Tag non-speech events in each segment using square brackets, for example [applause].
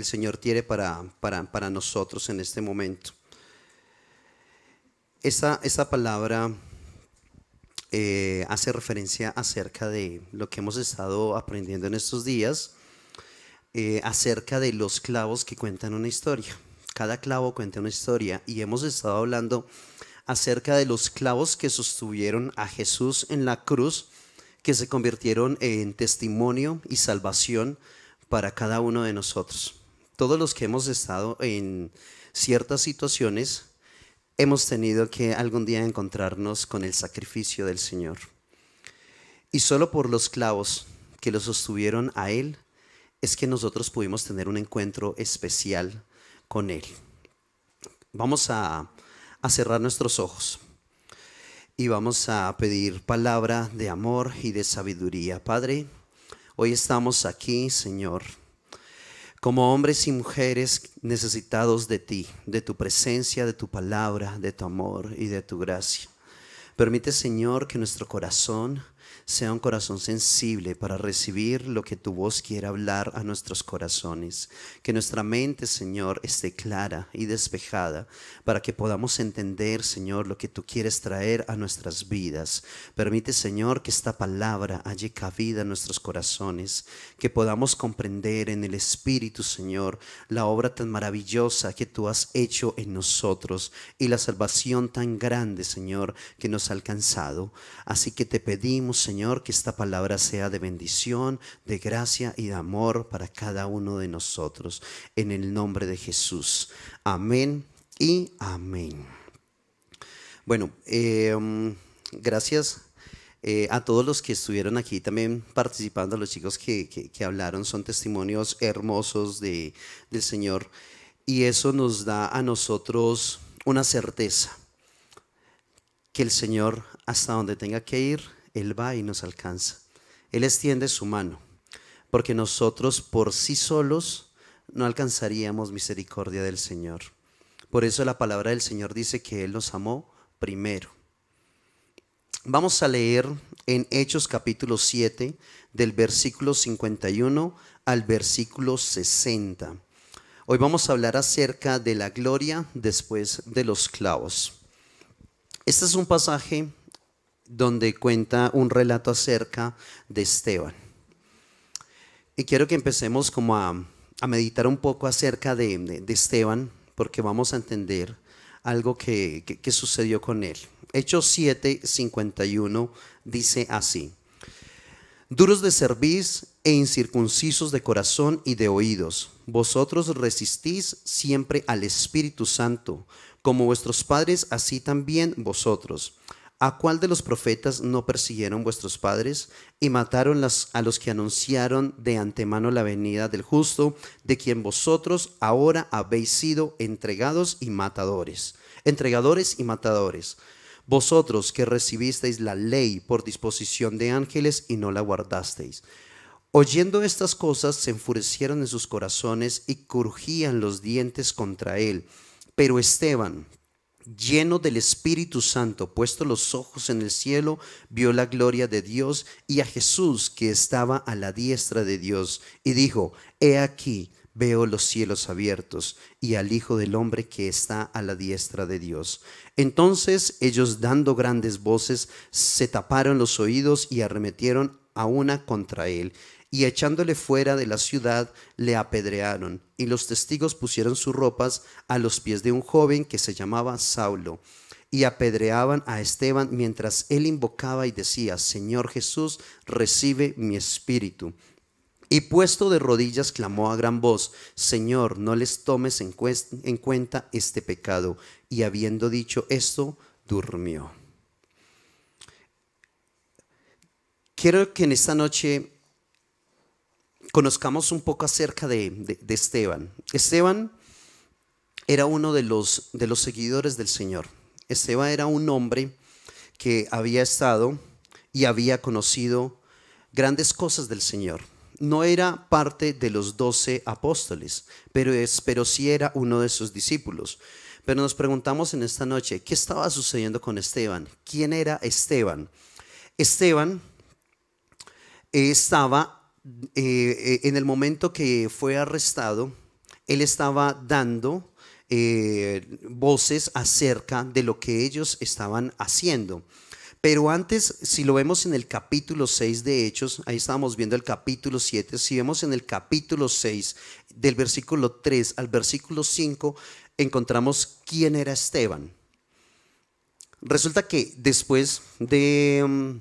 el Señor tiene para, para, nosotros en este momento. Esa palabra eh, hace referencia acerca de lo que hemos estado aprendiendo en estos días, eh, acerca de los clavos que cuentan una historia. Cada clavo cuenta una historia y hemos estado hablando acerca de los clavos que sostuvieron a Jesús en la cruz, que se convirtieron en testimonio y salvación para cada uno de nosotros todos los que hemos estado en ciertas situaciones, hemos tenido que algún día encontrarnos con el sacrificio del Señor. Y solo por los clavos que lo sostuvieron a Él es que nosotros pudimos tener un encuentro especial con Él. Vamos a, a cerrar nuestros ojos y vamos a pedir palabra de amor y de sabiduría. Padre, hoy estamos aquí, Señor como hombres y mujeres necesitados de ti, de tu presencia, de tu palabra, de tu amor y de tu gracia. Permite, Señor, que nuestro corazón sea un corazón sensible para recibir lo que tu voz quiera hablar a nuestros corazones. Que nuestra mente, Señor, esté clara y despejada para que podamos entender, Señor, lo que tú quieres traer a nuestras vidas. Permite, Señor, que esta palabra haya cabida en nuestros corazones, que podamos comprender en el Espíritu, Señor, la obra tan maravillosa que tú has hecho en nosotros y la salvación tan grande, Señor, que nos ha alcanzado. Así que te pedimos, Señor, que esta palabra sea de bendición, de gracia y de amor para cada uno de nosotros. En el nombre de Jesús. Amén y amén. Bueno, eh, um, gracias. Eh, a todos los que estuvieron aquí también participando, los chicos que, hablaron, son testimonios hermosos del Señor y eso nos da a nosotros una certeza que el Señor hasta donde tenga que ir él va y nos alcanza. Él extiende su mano, porque nosotros por sí solos no alcanzaríamos misericordia del Señor. Por eso la palabra del Señor dice que Él nos amó primero. Vamos a leer en Hechos capítulo 7 del versículo 51 al versículo 60. Hoy vamos a hablar acerca de la gloria después de los clavos. Este es un pasaje donde cuenta un relato acerca de Esteban. Y quiero que empecemos como a, meditar un poco acerca de, Esteban, porque vamos a entender algo que, sucedió con él. Hechos 7, 51 dice así, duros de cerviz e incircuncisos de corazón y de oídos, vosotros resistís siempre al Espíritu Santo, como vuestros padres, así también vosotros. ¿A cuál de los profetas no persiguieron vuestros padres y mataron las, a los que anunciaron de antemano la venida del justo, de quien vosotros ahora habéis sido entregados y matadores? Entregadores y matadores. Vosotros que recibisteis la ley por disposición de ángeles y no la guardasteis. Oyendo estas cosas, se enfurecieron en sus corazones y crujían los dientes contra él. Pero Esteban, lleno del Espíritu Santo, puesto los ojos en el cielo, vio la gloria de Dios y a Jesús que estaba a la diestra de Dios, y dijo, He aquí, veo los cielos abiertos y al Hijo del Hombre que está a la diestra de Dios. Entonces ellos, dando grandes voces, se taparon los oídos y arremetieron a una contra él y echándole fuera de la ciudad le apedrearon, y los testigos pusieron sus ropas a los pies de un joven que se llamaba Saulo, y apedreaban a Esteban mientras él invocaba y decía, Señor Jesús, recibe mi espíritu. Y puesto de rodillas clamó a gran voz, Señor, no les tomes en, cuenta este pecado. Y habiendo dicho esto, durmió. Quiero que en esta noche conozcamos un poco acerca de, Esteban. Esteban era uno de los, de los seguidores del Señor. Esteban era un hombre que había estado y había conocido grandes cosas del Señor. No era parte de los doce apóstoles, pero, es, pero sí era uno de sus discípulos. Pero nos preguntamos en esta noche, ¿qué estaba sucediendo con Esteban? ¿Quién era Esteban? Esteban eh, estaba eh, en el momento que fue arrestado, él estaba dando eh, voces acerca de lo que ellos estaban haciendo. Pero antes, si lo vemos en el capítulo 6 de Hechos, ahí estábamos viendo el capítulo 7, si vemos en el capítulo 6, del versículo 3 al versículo 5, encontramos quién era Esteban. Resulta que después de mm,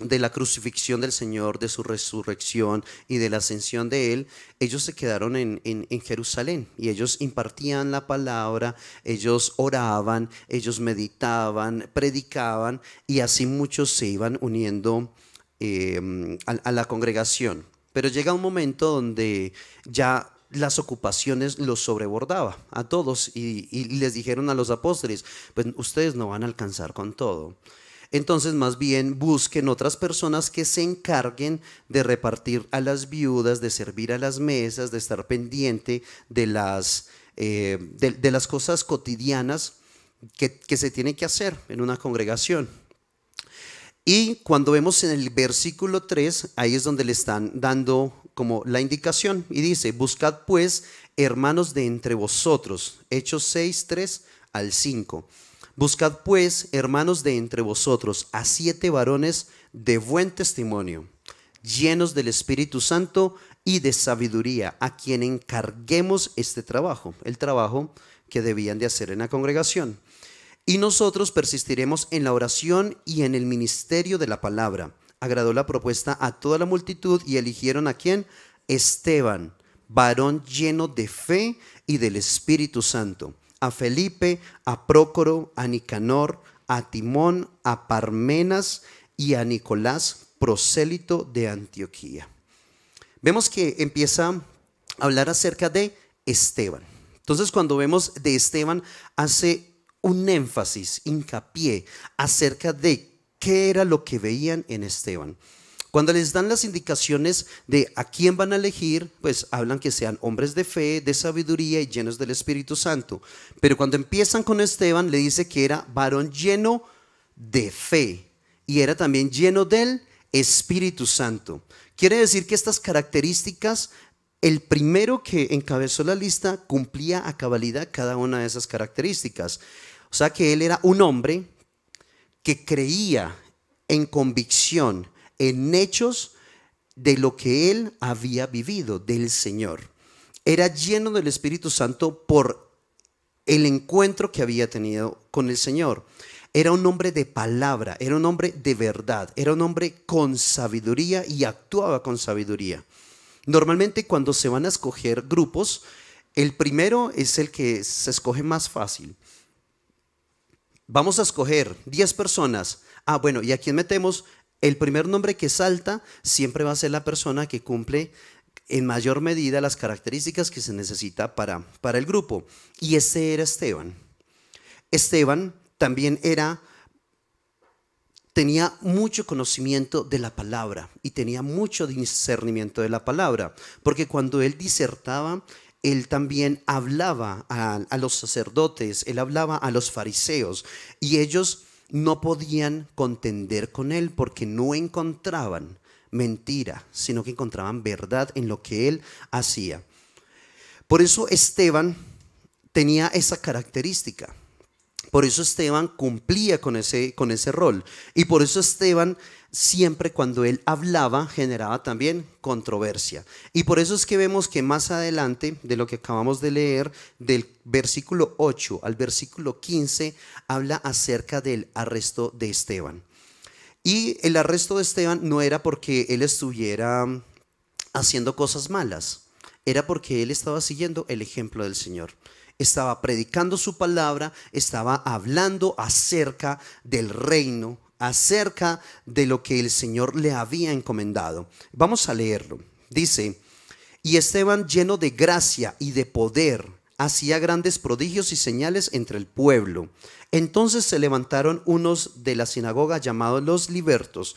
de la crucifixión del Señor, de su resurrección y de la ascensión de Él, ellos se quedaron en, en, Jerusalén y ellos impartían la palabra, ellos oraban, ellos meditaban, predicaban y así muchos se iban uniendo eh, a, la congregación. Pero llega un momento donde ya las ocupaciones los sobrebordaba a todos y, y les dijeron a los apóstoles, pues ustedes no van a alcanzar con todo entonces más bien busquen otras personas que se encarguen de repartir a las viudas, de servir a las mesas, de estar pendiente de las, eh, de, las cosas cotidianas que, que se tienen que hacer en una congregación. Y cuando vemos en el versículo 3, ahí es donde le están dando como la indicación y dice, buscad pues hermanos de entre vosotros, Hechos 6, 3 al 5. Buscad pues, hermanos, de entre vosotros a siete varones de buen testimonio, llenos del Espíritu Santo y de sabiduría, a quien encarguemos este trabajo, el trabajo que debían de hacer en la congregación. Y nosotros persistiremos en la oración y en el ministerio de la palabra. Agradó la propuesta a toda la multitud y eligieron a quién? Esteban, varón lleno de fe y del Espíritu Santo a Felipe, a Prócoro, a Nicanor, a Timón, a Parmenas y a Nicolás, prosélito de Antioquía. Vemos que empieza a hablar acerca de Esteban. Entonces cuando vemos de Esteban hace un énfasis, hincapié acerca de qué era lo que veían en Esteban. Cuando les dan las indicaciones de a quién van a elegir, pues hablan que sean hombres de fe, de sabiduría y llenos del Espíritu Santo. Pero cuando empiezan con Esteban, le dice que era varón lleno de fe y era también lleno del Espíritu Santo. Quiere decir que estas características, el primero que encabezó la lista cumplía a cabalidad cada una de esas características. O sea que él era un hombre que creía en convicción en hechos de lo que él había vivido del Señor. Era lleno del Espíritu Santo por el encuentro que había tenido con el Señor. Era un hombre de palabra, era un hombre de verdad, era un hombre con sabiduría y actuaba con sabiduría. Normalmente cuando se van a escoger grupos, el primero es el que se escoge más fácil. Vamos a escoger 10 personas. Ah, bueno, ¿y a quién metemos? el primer nombre que salta siempre va a ser la persona que cumple en mayor medida las características que se necesita para, para el grupo. Y ese era Esteban. Esteban también era tenía mucho conocimiento de la palabra y tenía mucho discernimiento de la palabra, porque cuando él disertaba, él también hablaba a, a, los sacerdotes, él hablaba a los fariseos y ellos no podían contender con él porque no encontraban mentira, sino que encontraban verdad en lo que él hacía. Por eso Esteban tenía esa característica. Por eso Esteban cumplía con ese, con ese rol. Y por eso Esteban siempre cuando él hablaba generaba también controversia. Y por eso es que vemos que más adelante de lo que acabamos de leer, del versículo 8 al versículo 15, habla acerca del arresto de Esteban. Y el arresto de Esteban no era porque él estuviera haciendo cosas malas, era porque él estaba siguiendo el ejemplo del Señor estaba predicando su palabra, estaba hablando acerca del reino acerca de lo que el Señor le había encomendado. Vamos a leerlo. Dice, y Esteban lleno de gracia y de poder hacía grandes prodigios y señales entre el pueblo. Entonces se levantaron unos de la sinagoga llamados los libertos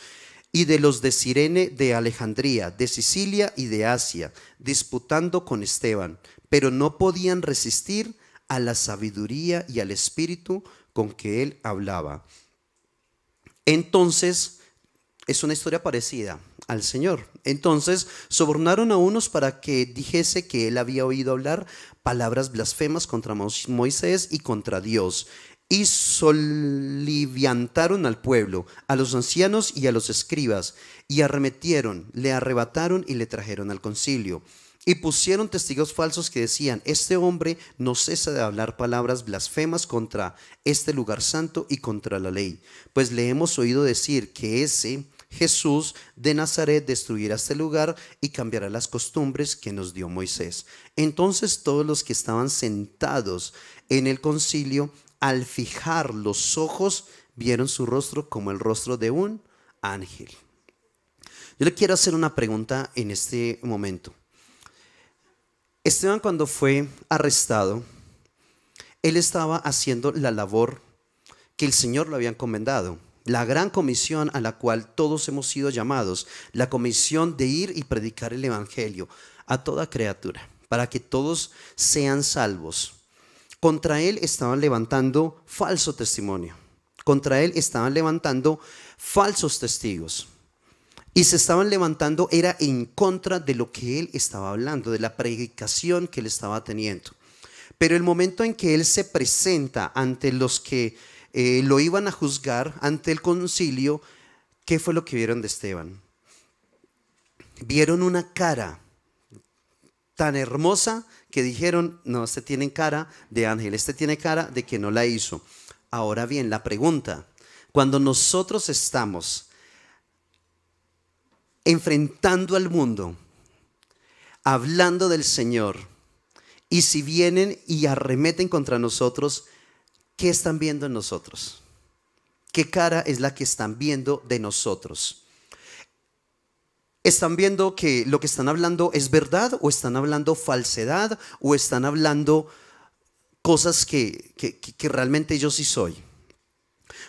y de los de Sirene de Alejandría, de Sicilia y de Asia, disputando con Esteban, pero no podían resistir a la sabiduría y al espíritu con que él hablaba. Entonces, es una historia parecida al Señor. Entonces, sobornaron a unos para que dijese que él había oído hablar palabras blasfemas contra Moisés y contra Dios. Y soliviantaron al pueblo, a los ancianos y a los escribas, y arremetieron, le arrebataron y le trajeron al concilio y pusieron testigos falsos que decían, este hombre no cesa de hablar palabras blasfemas contra este lugar santo y contra la ley, pues le hemos oído decir que ese Jesús de Nazaret destruirá este lugar y cambiará las costumbres que nos dio Moisés. Entonces todos los que estaban sentados en el concilio, al fijar los ojos, vieron su rostro como el rostro de un ángel. Yo le quiero hacer una pregunta en este momento. Esteban cuando fue arrestado, él estaba haciendo la labor que el Señor lo había encomendado, la gran comisión a la cual todos hemos sido llamados, la comisión de ir y predicar el Evangelio a toda criatura, para que todos sean salvos. Contra él estaban levantando falso testimonio, contra él estaban levantando falsos testigos y se estaban levantando era en contra de lo que él estaba hablando, de la predicación que él estaba teniendo. Pero el momento en que él se presenta ante los que eh, lo iban a juzgar, ante el concilio, ¿qué fue lo que vieron de Esteban? Vieron una cara tan hermosa que dijeron, no, este tiene cara de ángel, este tiene cara de que no la hizo. Ahora bien, la pregunta, cuando nosotros estamos enfrentando al mundo, hablando del Señor. Y si vienen y arremeten contra nosotros, ¿qué están viendo en nosotros? ¿Qué cara es la que están viendo de nosotros? ¿Están viendo que lo que están hablando es verdad o están hablando falsedad o están hablando cosas que, que, que realmente yo sí soy?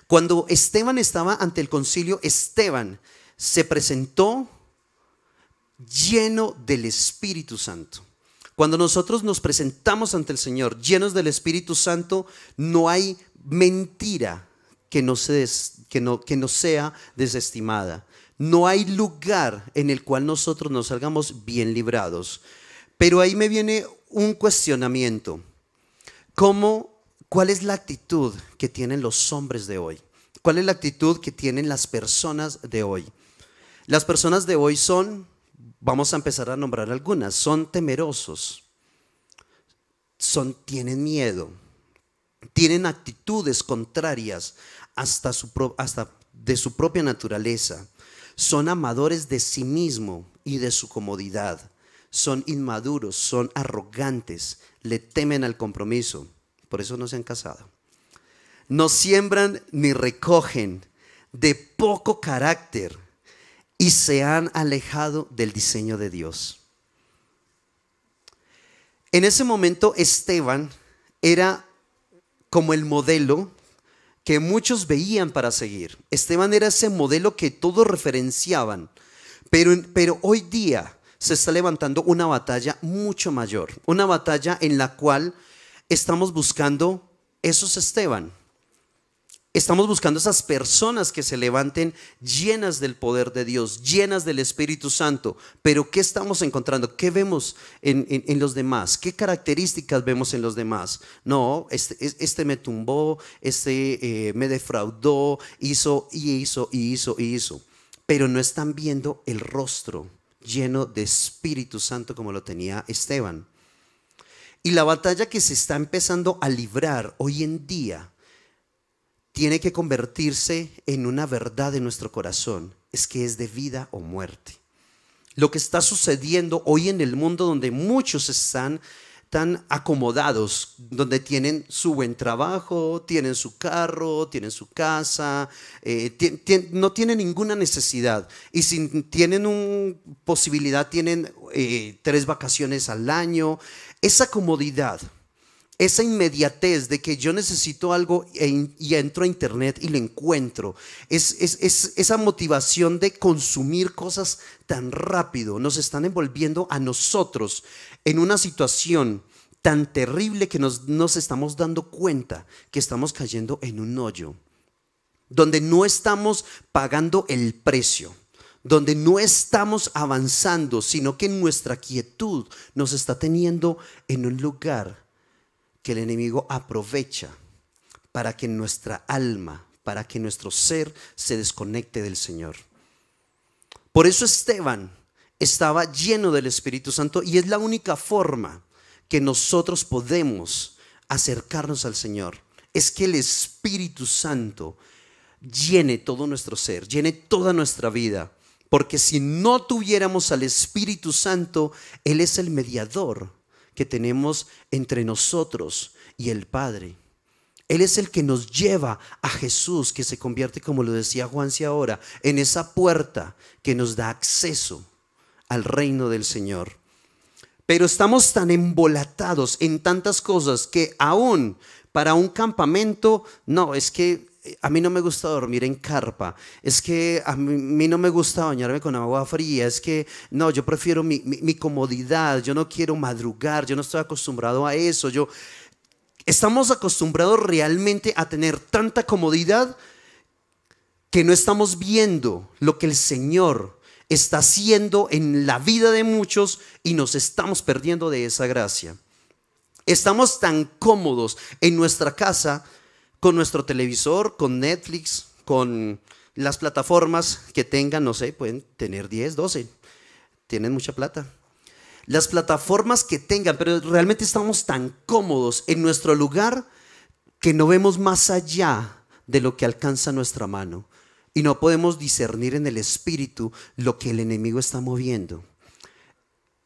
Cuando Esteban estaba ante el concilio, Esteban se presentó lleno del Espíritu Santo. Cuando nosotros nos presentamos ante el Señor llenos del Espíritu Santo, no hay mentira que no, sea desestimada. No hay lugar en el cual nosotros nos salgamos bien librados. Pero ahí me viene un cuestionamiento. ¿Cuál es la actitud que tienen los hombres de hoy? ¿Cuál es la actitud que tienen las personas de hoy? Las personas de hoy son, vamos a empezar a nombrar algunas, son temerosos, son, tienen miedo, tienen actitudes contrarias hasta, su, hasta de su propia naturaleza, son amadores de sí mismo y de su comodidad, son inmaduros, son arrogantes, le temen al compromiso, por eso no se han casado. No siembran ni recogen, de poco carácter, y se han alejado del diseño de Dios. En ese momento Esteban era como el modelo que muchos veían para seguir. Esteban era ese modelo que todos referenciaban, pero, hoy día se está levantando una batalla mucho mayor, una batalla en la cual estamos buscando esos Esteban, Estamos buscando esas personas que se levanten llenas del poder de Dios, llenas del Espíritu Santo. Pero ¿qué estamos encontrando? ¿Qué vemos en, los demás? ¿Qué características vemos en los demás? No, este, este me tumbó, este eh, me defraudó, hizo y hizo y hizo y hizo. Pero no están viendo el rostro lleno de Espíritu Santo como lo tenía Esteban. Y la batalla que se está empezando a librar hoy en día tiene que convertirse en una verdad de nuestro corazón, es que es de vida o muerte. Lo que está sucediendo hoy en el mundo donde muchos están tan acomodados, donde tienen su buen trabajo, tienen su carro, tienen su casa, eh, no tienen ninguna necesidad. Y si tienen una posibilidad, tienen eh, tres vacaciones al año. Esa comodidad esa inmediatez de que yo necesito algo e y entro a internet y lo encuentro, esa motivación de consumir cosas tan rápido, nos están envolviendo a nosotros en una situación tan terrible que nos, nos estamos dando cuenta que estamos cayendo en un hoyo, donde no estamos pagando el precio donde no estamos avanzando, sino que nuestra quietud nos está teniendo en un lugar que el enemigo aprovecha para que nuestra alma, para que nuestro ser se desconecte del Señor. Por eso Esteban estaba lleno del Espíritu Santo y es la única forma que nosotros podemos acercarnos al Señor. Es que el Espíritu Santo llene todo nuestro ser, llene toda nuestra vida. Porque si no tuviéramos al Espíritu Santo, Él es el mediador que tenemos entre nosotros y el Padre. Él es el que nos lleva a Jesús, que se convierte, como lo decía Juan ahora, en esa puerta que nos da acceso al reino del Señor. Pero estamos tan embolatados en tantas cosas que aún para un campamento, no, es que a mí no me gusta dormir en carpa, es que a mí, no me gusta bañarme con agua fría, es que no, yo prefiero mi, comodidad, yo no quiero madrugar, yo no estoy acostumbrado a eso, yo... Estamos acostumbrados realmente a tener tanta comodidad que no estamos viendo lo que el Señor está haciendo en la vida de muchos y nos estamos perdiendo de esa gracia. Estamos tan cómodos en nuestra casa con nuestro televisor, con Netflix, con las plataformas que tengan, no sé, pueden tener 10, 12, tienen mucha plata. Las plataformas que tengan, pero realmente estamos tan cómodos en nuestro lugar que no vemos más allá de lo que alcanza nuestra mano y no podemos discernir en el espíritu lo que el enemigo está moviendo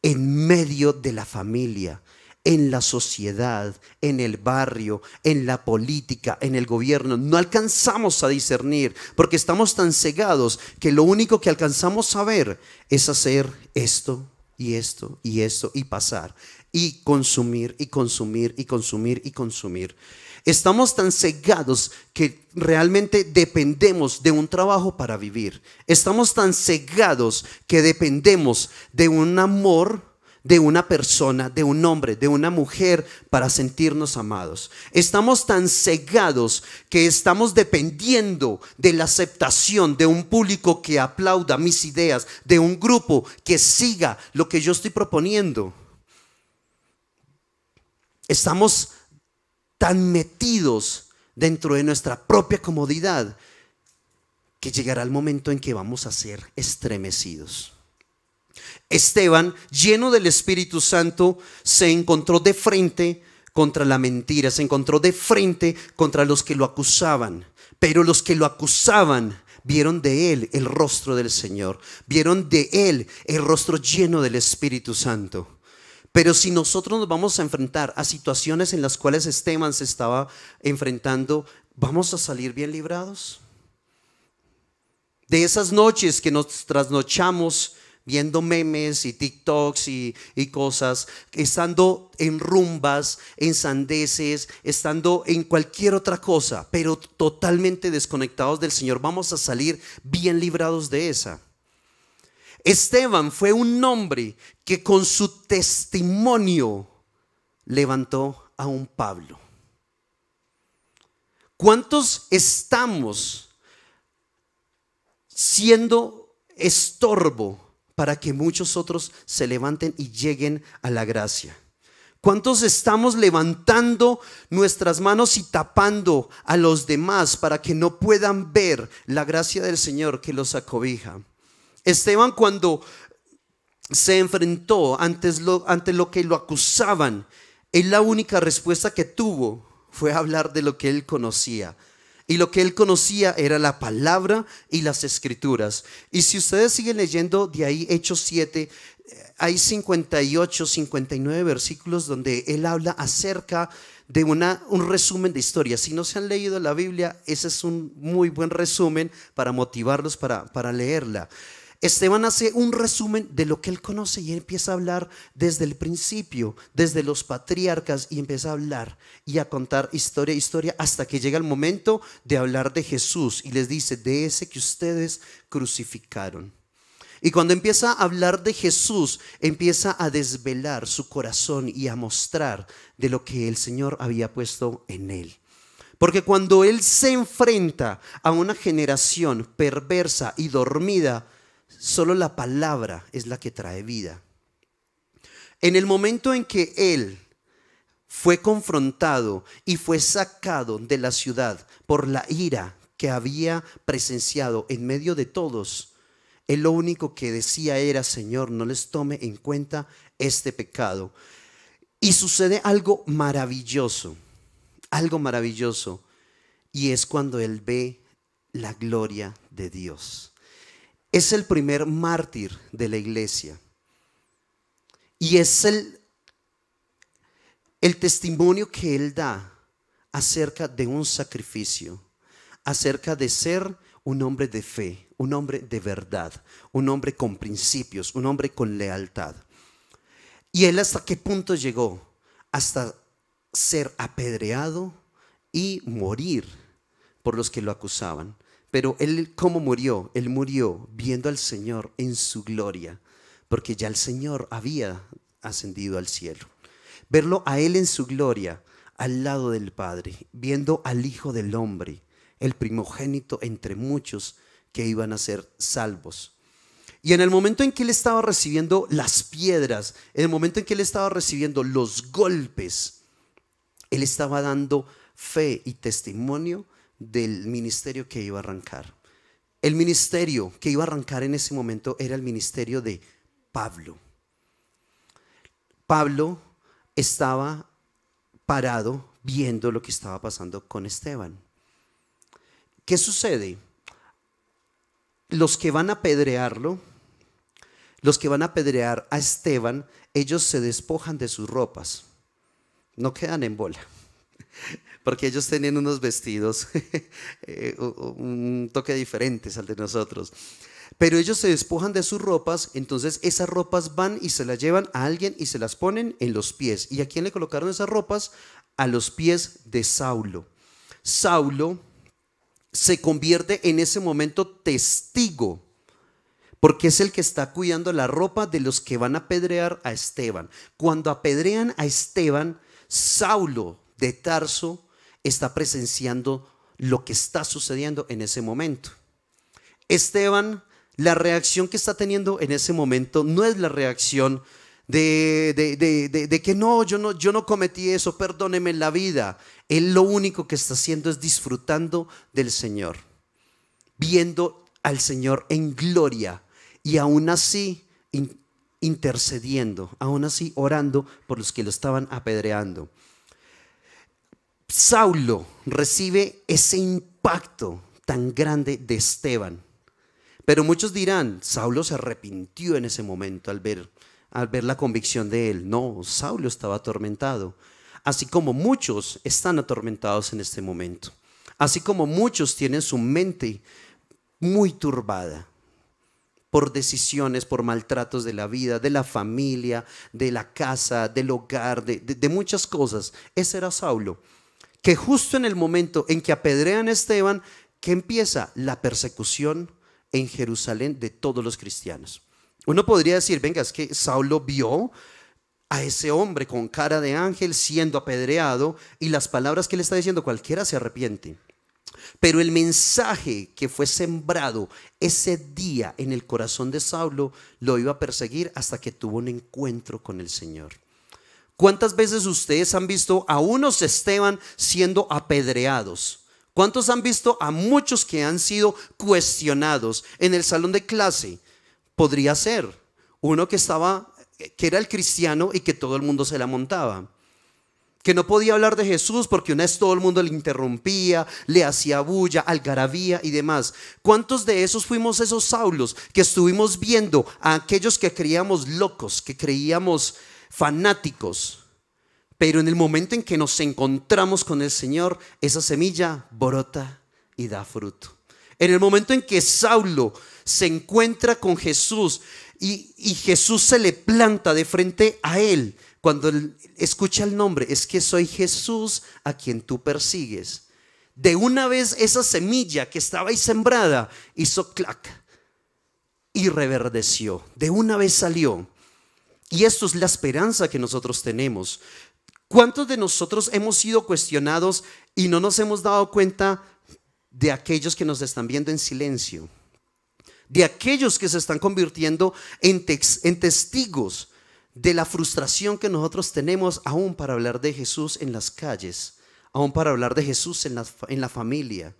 en medio de la familia, en la sociedad, en el barrio, en la política, en el gobierno. No alcanzamos a discernir porque estamos tan cegados que lo único que alcanzamos a ver es hacer esto y esto y esto y pasar y consumir y consumir y consumir y consumir. Estamos tan cegados que realmente dependemos de un trabajo para vivir. Estamos tan cegados que dependemos de un amor de una persona, de un hombre, de una mujer para sentirnos amados. Estamos tan cegados que estamos dependiendo de la aceptación de un público que aplauda mis ideas, de un grupo que siga lo que yo estoy proponiendo. Estamos tan metidos dentro de nuestra propia comodidad que llegará el momento en que vamos a ser estremecidos. Esteban, lleno del Espíritu Santo, se encontró de frente contra la mentira, se encontró de frente contra los que lo acusaban. Pero los que lo acusaban vieron de él el rostro del Señor, vieron de él el rostro lleno del Espíritu Santo. Pero si nosotros nos vamos a enfrentar a situaciones en las cuales Esteban se estaba enfrentando, ¿vamos a salir bien librados? De esas noches que nos trasnochamos viendo memes y TikToks y, y, cosas, estando en rumbas, en sandeces, estando en cualquier otra cosa, pero totalmente desconectados del Señor. Vamos a salir bien librados de esa. Esteban fue un hombre que con su testimonio levantó a un Pablo. ¿Cuántos estamos siendo estorbo para que muchos otros se levanten y lleguen a la gracia. ¿Cuántos estamos levantando nuestras manos y tapando a los demás para que no puedan ver la gracia del Señor que los acobija? Esteban cuando se enfrentó ante lo que lo acusaban, la única respuesta que tuvo fue hablar de lo que él conocía, y lo que él conocía era la palabra y las escrituras. Y si ustedes siguen leyendo de ahí Hechos 7, eh, hay 58, 59 versículos donde él habla acerca de una, un resumen de historia. Si no se han leído la Biblia, ese es un muy buen resumen para motivarlos para, para leerla. Esteban hace un resumen de lo que él conoce y empieza a hablar desde el principio, desde los patriarcas y empieza a hablar y a contar historia, historia, hasta que llega el momento de hablar de Jesús y les dice, de ese que ustedes crucificaron. Y cuando empieza a hablar de Jesús, empieza a desvelar su corazón y a mostrar de lo que el Señor había puesto en él. Porque cuando él se enfrenta a una generación perversa y dormida, Solo la palabra es la que trae vida. En el momento en que él fue confrontado y fue sacado de la ciudad por la ira que había presenciado en medio de todos, él lo único que decía era, Señor, no les tome en cuenta este pecado. Y sucede algo maravilloso, algo maravilloso, y es cuando él ve la gloria de Dios es el primer mártir de la iglesia. Y es el, testimonio que él da acerca de un sacrificio, acerca de ser un hombre de fe, un hombre de verdad, un hombre con principios, un hombre con lealtad. ¿Y él hasta qué punto llegó? Hasta ser apedreado y morir por los que lo acusaban. Pero él, ¿cómo murió? Él murió viendo al Señor en su gloria, porque ya el Señor había ascendido al cielo. Verlo a Él en su gloria, al lado del Padre, viendo al Hijo del Hombre, el primogénito entre muchos que iban a ser salvos. Y en el momento en que Él estaba recibiendo las piedras, en el momento en que Él estaba recibiendo los golpes, Él estaba dando fe y testimonio del ministerio que iba a arrancar. El ministerio que iba a arrancar en ese momento era el ministerio de Pablo. Pablo estaba parado viendo lo que estaba pasando con Esteban. ¿Qué sucede? Los que van a apedrearlo, los que van a apedrear a Esteban, ellos se despojan de sus ropas, no quedan en bola porque ellos tenían unos vestidos, [laughs] eh, un toque diferente al de nosotros. Pero ellos se despojan de sus ropas, entonces esas ropas van y se las llevan a alguien y se las ponen en los pies. ¿Y a quién le colocaron esas ropas? A los pies de Saulo. Saulo se convierte en ese momento testigo porque es el que está cuidando la ropa de los que van a apedrear a Esteban. Cuando apedrean a Esteban, Saulo de Tarso está presenciando lo que está sucediendo en ese momento. Esteban, la reacción que está teniendo en ese momento no es la reacción de, de, que no yo, no, yo no cometí eso, perdóneme la vida. Él lo único que está haciendo es disfrutando del Señor, viendo al Señor en gloria y aún así intercediendo, aún así orando por los que lo estaban apedreando. Saulo recibe ese impacto tan grande de Esteban. Pero muchos dirán, Saulo se arrepintió en ese momento al ver, al ver la convicción de él. No, Saulo estaba atormentado, así como muchos están atormentados en este momento, así como muchos tienen su mente muy turbada por decisiones, por maltratos de la vida, de la familia, de la casa, del hogar, de, de muchas cosas. Ese era Saulo que justo en el momento en que apedrean a Esteban, que empieza la persecución en Jerusalén de todos los cristianos. Uno podría decir, venga, es que Saulo vio a ese hombre con cara de ángel siendo apedreado y las palabras que le está diciendo cualquiera se arrepiente. Pero el mensaje que fue sembrado ese día en el corazón de Saulo lo iba a perseguir hasta que tuvo un encuentro con el Señor. ¿Cuántas veces ustedes han visto a unos Esteban siendo apedreados? ¿Cuántos han visto a muchos que han sido cuestionados en el salón de clase? Podría ser uno que estaba que era el cristiano y que todo el mundo se la montaba. Que no podía hablar de Jesús porque una vez todo el mundo le interrumpía, le hacía bulla, algarabía y demás. ¿Cuántos de esos fuimos esos Saulos que estuvimos viendo a aquellos que creíamos locos, que creíamos fanáticos, pero en el momento en que nos encontramos con el Señor, esa semilla brota y da fruto. En el momento en que Saulo se encuentra con Jesús y, Jesús se le planta de frente a él, cuando escucha el nombre, es que soy Jesús a quien tú persigues. De una vez esa semilla que estaba ahí sembrada hizo clac y reverdeció. De una vez salió. Y esto es la esperanza que nosotros tenemos. ¿Cuántos de nosotros hemos sido cuestionados y no nos hemos dado cuenta de aquellos que nos están viendo en silencio? De aquellos que se están convirtiendo en, testigos de la frustración que nosotros tenemos aún para hablar de Jesús en las calles, aún para hablar de Jesús en la familia.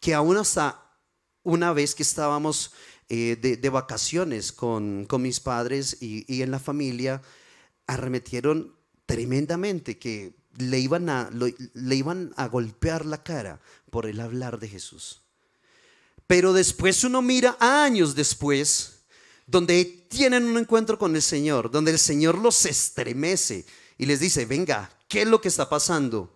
Que aún hasta una vez que estábamos eh, de, vacaciones con, mis padres y, en la familia, arremetieron tremendamente que le iban, a, le iban a golpear la cara por el hablar de Jesús. Pero después uno mira años después, donde tienen un encuentro con el Señor, donde el Señor los estremece y les dice, venga, ¿qué es lo que está pasando?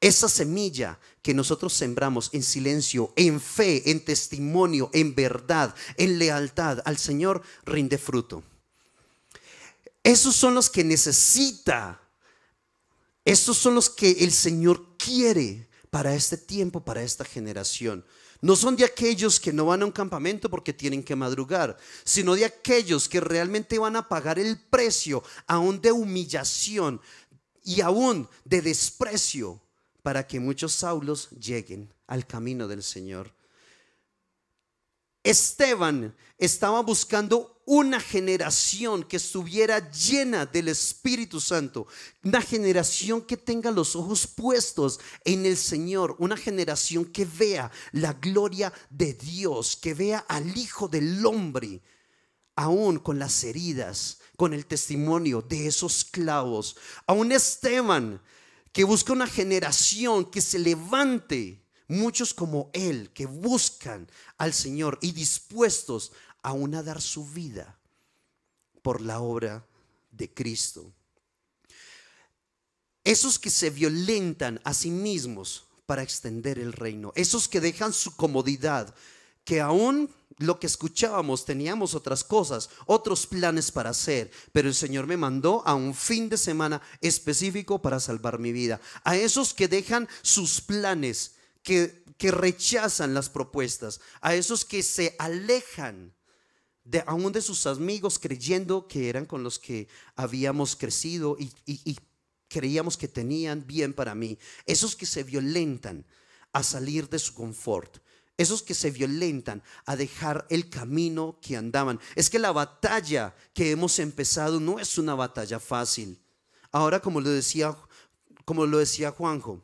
Esa semilla que nosotros sembramos en silencio, en fe, en testimonio, en verdad, en lealtad al Señor, rinde fruto. Esos son los que necesita. Esos son los que el Señor quiere para este tiempo, para esta generación. No son de aquellos que no van a un campamento porque tienen que madrugar, sino de aquellos que realmente van a pagar el precio aún de humillación y aún de desprecio para que muchos Saulos lleguen al camino del Señor. Esteban estaba buscando una generación que estuviera llena del Espíritu Santo, una generación que tenga los ojos puestos en el Señor, una generación que vea la gloria de Dios, que vea al Hijo del Hombre, aún con las heridas, con el testimonio de esos clavos. Aún Esteban que busca una generación que se levante, muchos como Él, que buscan al Señor y dispuestos aún a dar su vida por la obra de Cristo. Esos que se violentan a sí mismos para extender el reino, esos que dejan su comodidad, que aún lo que escuchábamos teníamos otras cosas, otros planes para hacer, pero el Señor me mandó a un fin de semana específico para salvar mi vida. A esos que dejan sus planes, que, que rechazan las propuestas, a esos que se alejan de aún de sus amigos creyendo que eran con los que habíamos crecido y, y creíamos que tenían bien para mí, esos que se violentan a salir de su confort esos que se violentan a dejar el camino que andaban. Es que la batalla que hemos empezado no es una batalla fácil. Ahora, como lo decía, como lo decía Juanjo,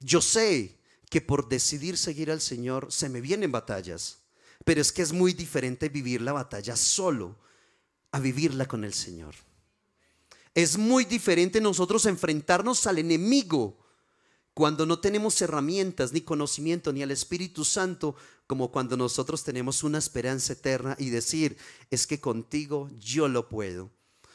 yo sé que por decidir seguir al Señor se me vienen batallas, pero es que es muy diferente vivir la batalla solo a vivirla con el Señor. Es muy diferente nosotros enfrentarnos al enemigo cuando no tenemos herramientas, ni conocimiento, ni al Espíritu Santo, como cuando nosotros tenemos una esperanza eterna y decir, es que contigo yo lo puedo.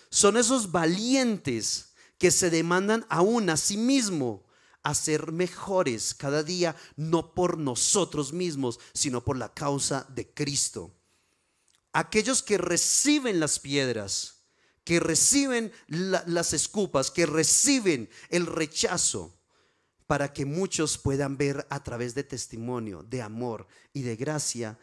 Son esos valientes que se demandan aún a sí mismo a ser mejores cada día, no por nosotros mismos, sino por la causa de Cristo. Aquellos que reciben las piedras, que reciben las escupas, que reciben el rechazo, para que muchos puedan ver a través de testimonio, de amor y de gracia,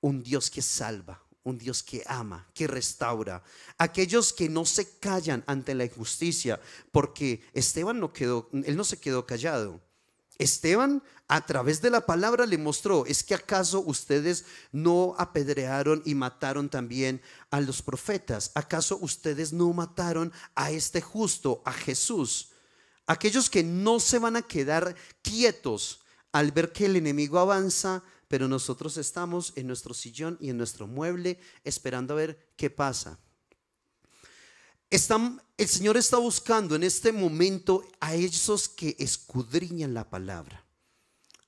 un Dios que salva, un Dios que ama, que restaura. Aquellos que no se callan ante la injusticia, porque Esteban no quedó, él no se quedó callado. Esteban a través de la palabra le mostró, es que acaso ustedes no apedrearon y mataron también a los profetas, acaso ustedes no mataron a este justo, a Jesús. Aquellos que no se van a quedar quietos al ver que el enemigo avanza, pero nosotros estamos en nuestro sillón y en nuestro mueble esperando a ver qué pasa. el Señor está buscando en este momento a esos que escudriñan la palabra,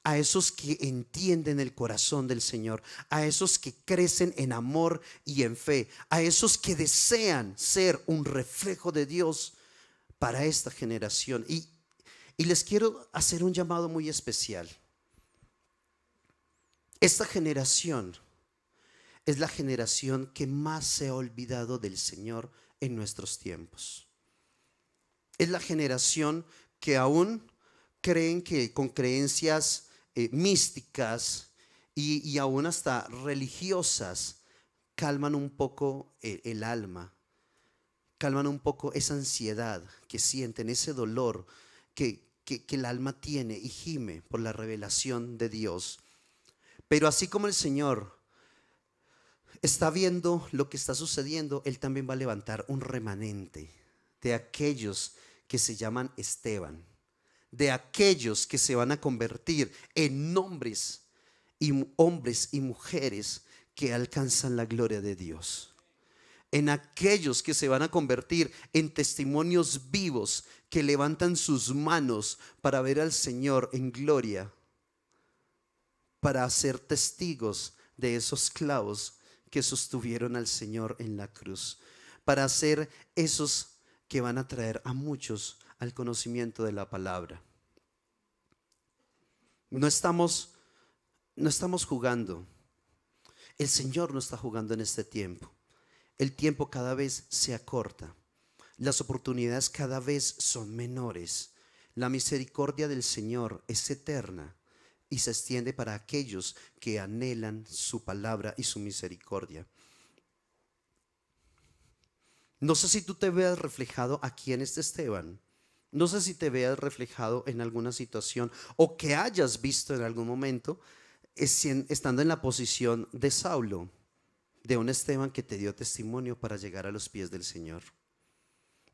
a esos que entienden el corazón del Señor, a esos que crecen en amor y en fe, a esos que desean ser un reflejo de Dios para esta generación. Y, les quiero hacer un llamado muy especial. Esta generación es la generación que más se ha olvidado del Señor en nuestros tiempos. Es la generación que aún creen que con creencias eh, místicas y, aún hasta religiosas calman un poco eh, el alma calman un poco esa ansiedad que sienten, ese dolor que, el alma tiene y gime por la revelación de Dios. Pero así como el Señor está viendo lo que está sucediendo, Él también va a levantar un remanente de aquellos que se llaman Esteban, de aquellos que se van a convertir en hombres y hombres y mujeres que alcanzan la gloria de Dios en aquellos que se van a convertir en testimonios vivos que levantan sus manos para ver al Señor en gloria, para ser testigos de esos clavos que sostuvieron al Señor en la cruz, para ser esos que van a traer a muchos al conocimiento de la palabra. No estamos, no estamos jugando. El Señor no está jugando en este tiempo. El tiempo cada vez se acorta. Las oportunidades cada vez son menores. La misericordia del Señor es eterna y se extiende para aquellos que anhelan su palabra y su misericordia. No sé si tú te veas reflejado aquí en este Esteban. No sé si te veas reflejado en alguna situación o que hayas visto en algún momento eh, estando en la posición de Saulo de un Esteban que te dio testimonio para llegar a los pies del Señor.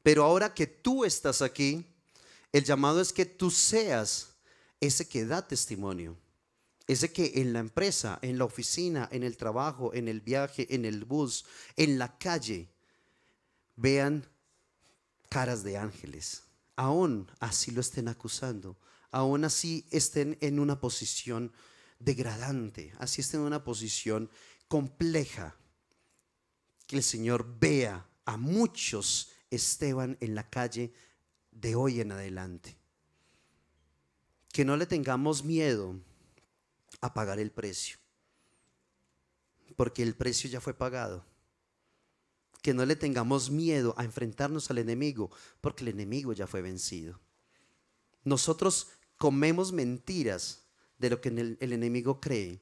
Pero ahora que tú estás aquí, el llamado es que tú seas ese que da testimonio. Ese que en la empresa, en la oficina, en el trabajo, en el viaje, en el bus, en la calle, vean caras de ángeles. Aún así lo estén acusando, aún así estén en una posición degradante, así estén en una posición compleja que el Señor vea a muchos Esteban en la calle de hoy en adelante. Que no le tengamos miedo a pagar el precio, porque el precio ya fue pagado. Que no le tengamos miedo a enfrentarnos al enemigo, porque el enemigo ya fue vencido. Nosotros comemos mentiras de lo que el, enemigo cree,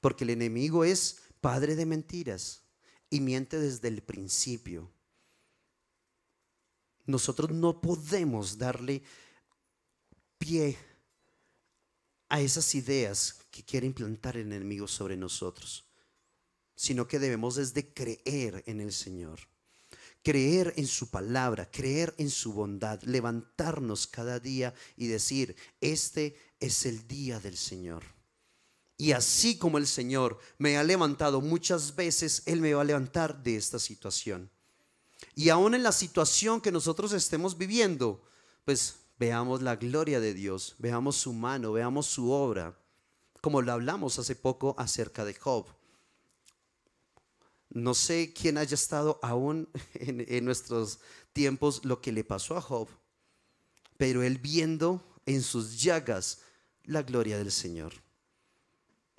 porque el enemigo es padre de mentiras y miente desde el principio. Nosotros no podemos darle pie a esas ideas que quiere implantar el enemigo sobre nosotros, sino que debemos desde creer en el Señor, creer en su palabra, creer en su bondad, levantarnos cada día y decir, este es el día del Señor. Y así como el Señor me ha levantado muchas veces, Él me va a levantar de esta situación. Y aún en la situación que nosotros estemos viviendo, pues veamos la gloria de Dios, veamos su mano, veamos su obra, como lo hablamos hace poco acerca de Job. No sé quién haya estado aún [laughs] en, en nuestros tiempos lo que le pasó a Job, pero él viendo en sus llagas la gloria del Señor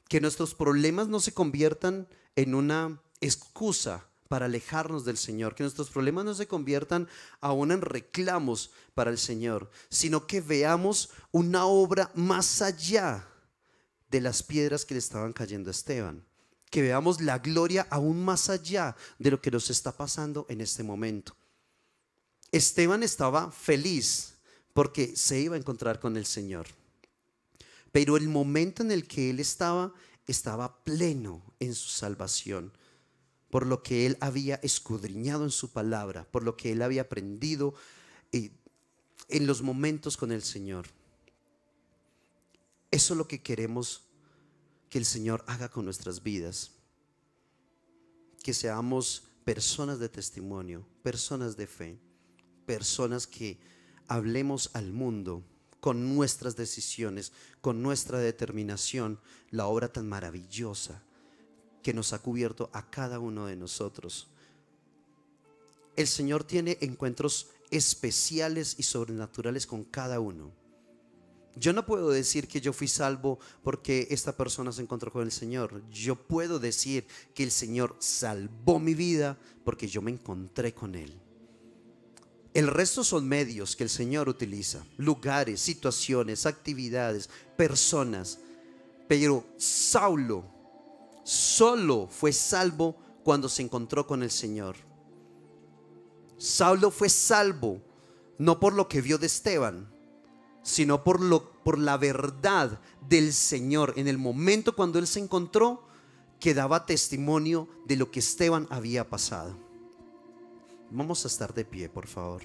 que nuestros problemas no se conviertan en una excusa para alejarnos del Señor, que nuestros problemas no se conviertan aún en reclamos para el Señor, sino que veamos una obra más allá de las piedras que le estaban cayendo a Esteban, que veamos la gloria aún más allá de lo que nos está pasando en este momento. Esteban estaba feliz porque se iba a encontrar con el Señor. Pero el momento en el que él estaba, estaba pleno en su salvación, por lo que él había escudriñado en su palabra, por lo que él había aprendido eh, en los momentos con el Señor. Eso es lo que queremos que el Señor haga con nuestras vidas. Que seamos personas de testimonio, personas de fe, personas que hablemos al mundo con nuestras decisiones, con nuestra determinación, la obra tan maravillosa que nos ha cubierto a cada uno de nosotros. El Señor tiene encuentros especiales y sobrenaturales con cada uno. Yo no puedo decir que yo fui salvo porque esta persona se encontró con el Señor. Yo puedo decir que el Señor salvó mi vida porque yo me encontré con Él. El resto son medios que el Señor utiliza, lugares, situaciones, actividades, personas. Pero Saulo solo fue salvo cuando se encontró con el Señor. Saulo fue salvo no por lo que vio de Esteban, sino por, lo, por la verdad del Señor en el momento cuando él se encontró que daba testimonio de lo que Esteban había pasado. Vamos a estar de pie, por favor.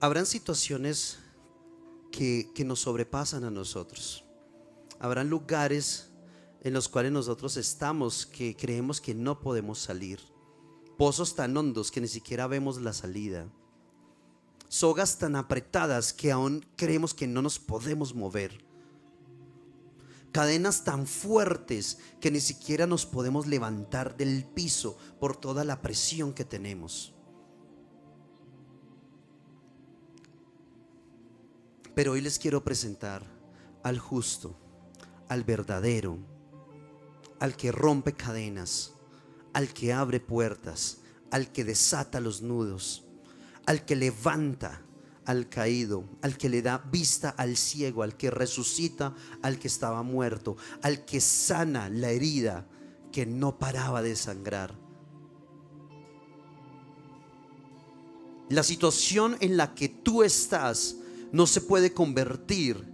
Habrán situaciones que, nos sobrepasan a nosotros. Habrán lugares en los cuales nosotros estamos que creemos que no podemos salir. Pozos tan hondos que ni siquiera vemos la salida sogas tan apretadas que aún creemos que no nos podemos mover, cadenas tan fuertes que ni siquiera nos podemos levantar del piso por toda la presión que tenemos. Pero hoy les quiero presentar al justo, al verdadero, al que rompe cadenas, al que abre puertas, al que desata los nudos, al que levanta al caído, al que le da vista al ciego, al que resucita al que estaba muerto, al que sana la herida que no paraba de sangrar. La situación en la que tú estás no se puede convertir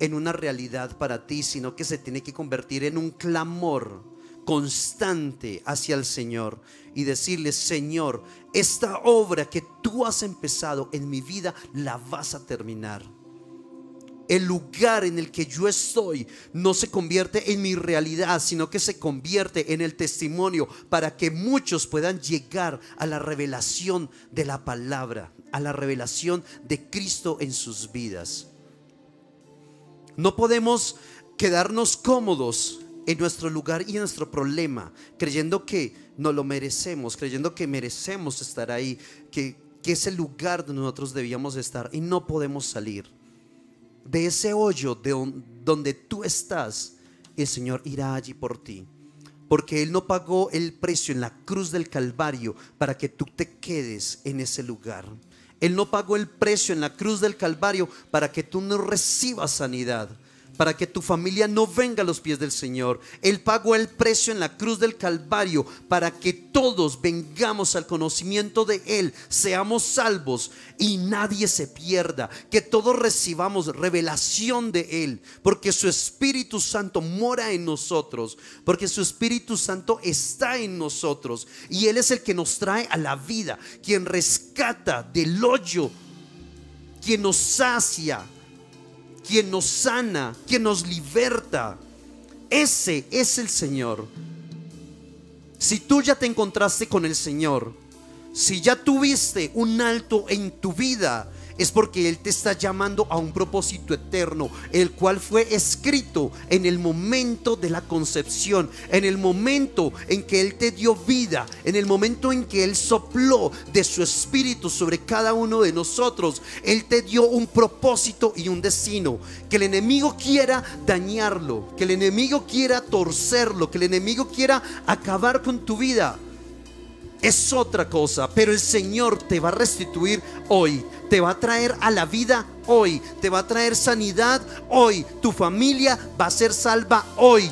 en una realidad para ti, sino que se tiene que convertir en un clamor constante hacia el Señor y decirle, Señor, esta obra que tú has empezado en mi vida, la vas a terminar. El lugar en el que yo estoy no se convierte en mi realidad, sino que se convierte en el testimonio para que muchos puedan llegar a la revelación de la palabra, a la revelación de Cristo en sus vidas. No podemos quedarnos cómodos en nuestro lugar y en nuestro problema, creyendo que no lo merecemos, creyendo que merecemos estar ahí, que, que es el lugar donde nosotros debíamos estar y no podemos salir. De ese hoyo de donde tú estás, el Señor irá allí por ti. Porque Él no pagó el precio en la cruz del Calvario para que tú te quedes en ese lugar. Él no pagó el precio en la cruz del Calvario para que tú no recibas sanidad para que tu familia no venga a los pies del Señor. Él pagó el precio en la cruz del Calvario para que todos vengamos al conocimiento de Él, seamos salvos y nadie se pierda, que todos recibamos revelación de Él, porque su Espíritu Santo mora en nosotros, porque su Espíritu Santo está en nosotros y Él es el que nos trae a la vida, quien rescata del hoyo, quien nos sacia quien nos sana, quien nos liberta. Ese es el Señor. Si tú ya te encontraste con el Señor, si ya tuviste un alto en tu vida, es porque Él te está llamando a un propósito eterno, el cual fue escrito en el momento de la concepción, en el momento en que Él te dio vida, en el momento en que Él sopló de su espíritu sobre cada uno de nosotros. Él te dio un propósito y un destino. Que el enemigo quiera dañarlo, que el enemigo quiera torcerlo, que el enemigo quiera acabar con tu vida es otra cosa, pero el Señor te va a restituir hoy, te va a traer a la vida hoy, te va a traer sanidad hoy, tu familia va a ser salva hoy.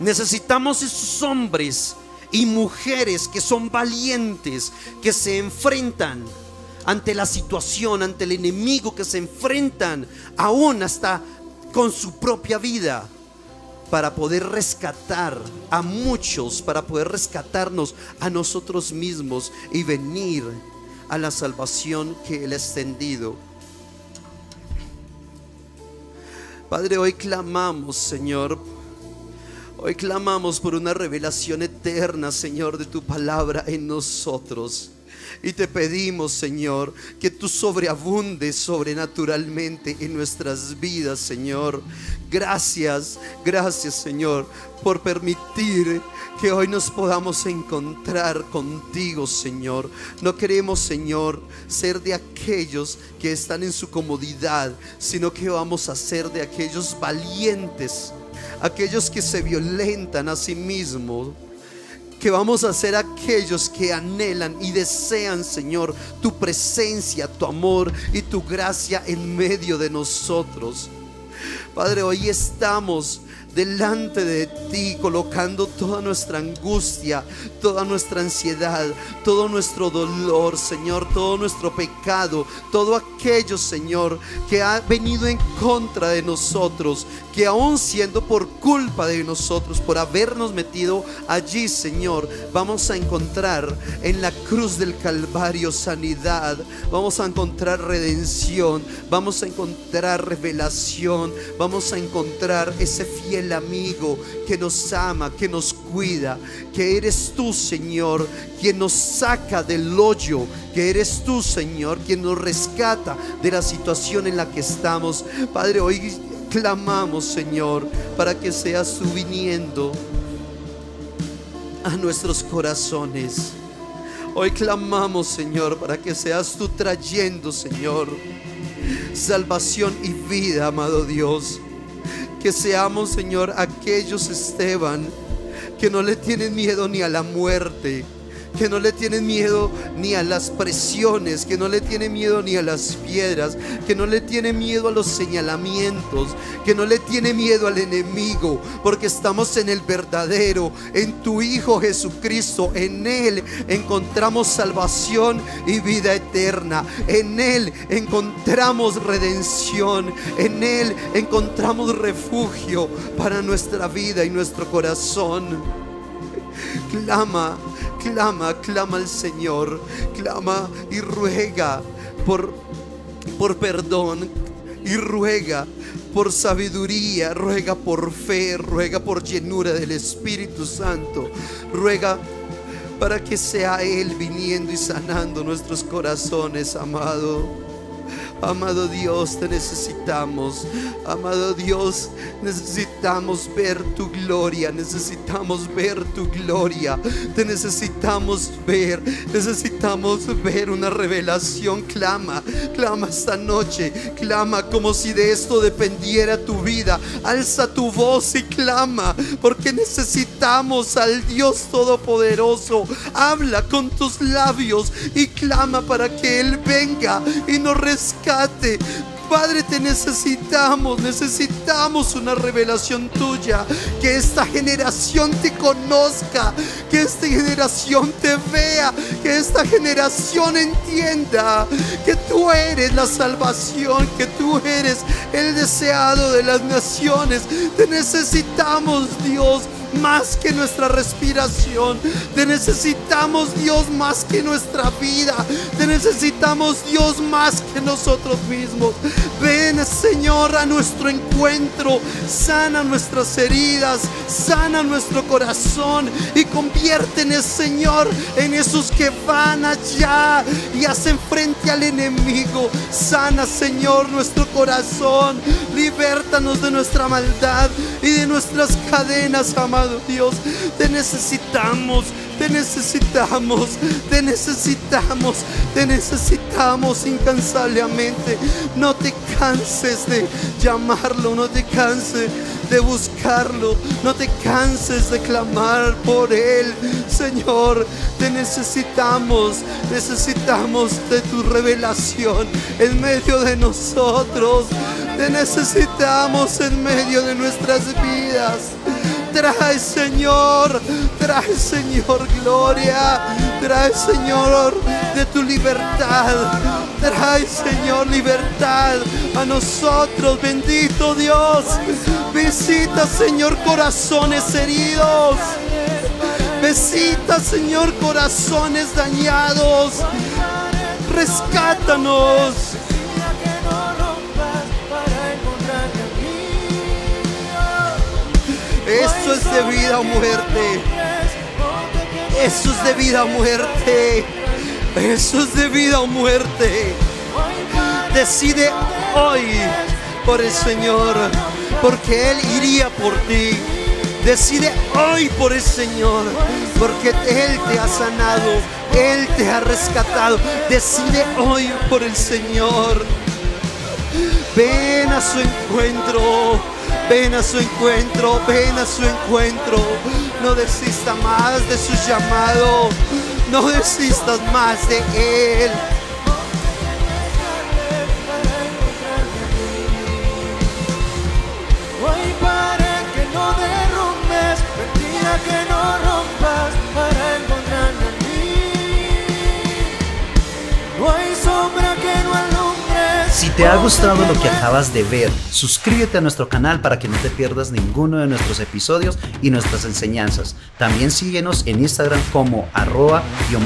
Necesitamos esos hombres y mujeres que son valientes, que se enfrentan ante la situación, ante el enemigo, que se enfrentan aún hasta con su propia vida para poder rescatar a muchos, para poder rescatarnos a nosotros mismos y venir a la salvación que Él ha extendido. Padre, hoy clamamos, Señor. Hoy clamamos por una revelación eterna, Señor, de tu palabra en nosotros. Y te pedimos, Señor, que tú sobreabundes sobrenaturalmente en nuestras vidas, Señor. Gracias, gracias, Señor, por permitir que hoy nos podamos encontrar contigo, Señor. No queremos, Señor, ser de aquellos que están en su comodidad, sino que vamos a ser de aquellos valientes, aquellos que se violentan a sí mismos que vamos a ser aquellos que anhelan y desean, Señor, tu presencia, tu amor y tu gracia en medio de nosotros. Padre, hoy estamos delante de ti, colocando toda nuestra angustia, toda nuestra ansiedad, todo nuestro dolor, Señor, todo nuestro pecado, todo aquello, Señor, que ha venido en contra de nosotros, que aún siendo por culpa de nosotros, por habernos metido allí, Señor, vamos a encontrar en la cruz del Calvario sanidad, vamos a encontrar redención, vamos a encontrar revelación, vamos a encontrar ese fiel amigo que nos ama, que nos cuida, que eres tú, Señor, quien nos saca del hoyo, que eres tú, Señor, quien nos rescata de la situación en la que estamos. Padre, hoy clamamos, Señor, para que seas tú viniendo a nuestros corazones. Hoy clamamos, Señor, para que seas tú trayendo, Señor, salvación y vida, amado Dios. Que seamos, Señor, aquellos, Esteban, que no le tienen miedo ni a la muerte que no le tiene miedo ni a las presiones, que no le tiene miedo ni a las piedras, que no le tiene miedo a los señalamientos, que no le tiene miedo al enemigo, porque estamos en el verdadero, en tu Hijo Jesucristo, en Él encontramos salvación y vida eterna, en Él encontramos redención, en Él encontramos refugio para nuestra vida y nuestro corazón. Clama clama, clama al Señor, clama y ruega por, por perdón y ruega por sabiduría, ruega por fe, ruega por llenura del Espíritu Santo, ruega para que sea Él viniendo y sanando nuestros corazones, amado. Amado Dios, te necesitamos. Amado Dios, necesitamos ver tu gloria. Necesitamos ver tu gloria. Te necesitamos ver. Necesitamos ver una revelación. Clama, clama esta noche. Clama como si de esto dependiera tu vida. Alza tu voz y clama. Porque necesitamos al Dios Todopoderoso. Habla con tus labios y clama para que Él venga y nos rescate Padre, te necesitamos, necesitamos una revelación tuya, que esta generación te conozca, que esta generación te vea, que esta generación entienda que tú eres la salvación, que tú eres el deseado de las naciones. Te necesitamos, Dios más que nuestra respiración. Te necesitamos Dios más que nuestra vida. Te necesitamos Dios más que nosotros mismos. Ven Señor a nuestro encuentro. Sana nuestras heridas. Sana nuestro corazón. Y conviértenes, Señor en esos que van allá y hacen frente al enemigo. Sana Señor nuestro corazón. Libertanos de nuestra maldad y de nuestras cadenas, amados. Dios. Te necesitamos, te necesitamos, te necesitamos, te necesitamos incansablemente. No te canses de llamarlo, no te canses de buscarlo, no te canses de clamar por Él. Señor, te necesitamos, necesitamos de tu revelación en medio de nosotros. Te necesitamos en medio de nuestras vidas. Trae, Señor, trae, Señor, gloria. Trae, Señor, de tu libertad. Trae, Señor, libertad a nosotros, bendito Dios. Visita, Señor, corazones heridos. Visita, Señor, corazones dañados. Rescátanos. Eso es de vida o muerte. Eso es de vida o muerte. Eso es de vida o muerte. Decide hoy por el Señor, porque Él iría por ti. Decide hoy por el Señor, porque Él te ha sanado, Él te ha rescatado. Decide hoy por el Señor. Ven a su encuentro. Ven a su encuentro, ven a su encuentro. No desista más de su llamado. No desistas más de él. que no que te ha gustado lo que acabas de ver, suscríbete a nuestro canal para que no te pierdas ninguno de nuestros episodios y nuestras enseñanzas. También síguenos en Instagram como arroba-ccmu.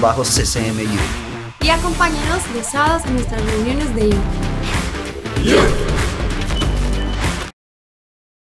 Y acompáñanos los sábados en nuestras reuniones de YouTube.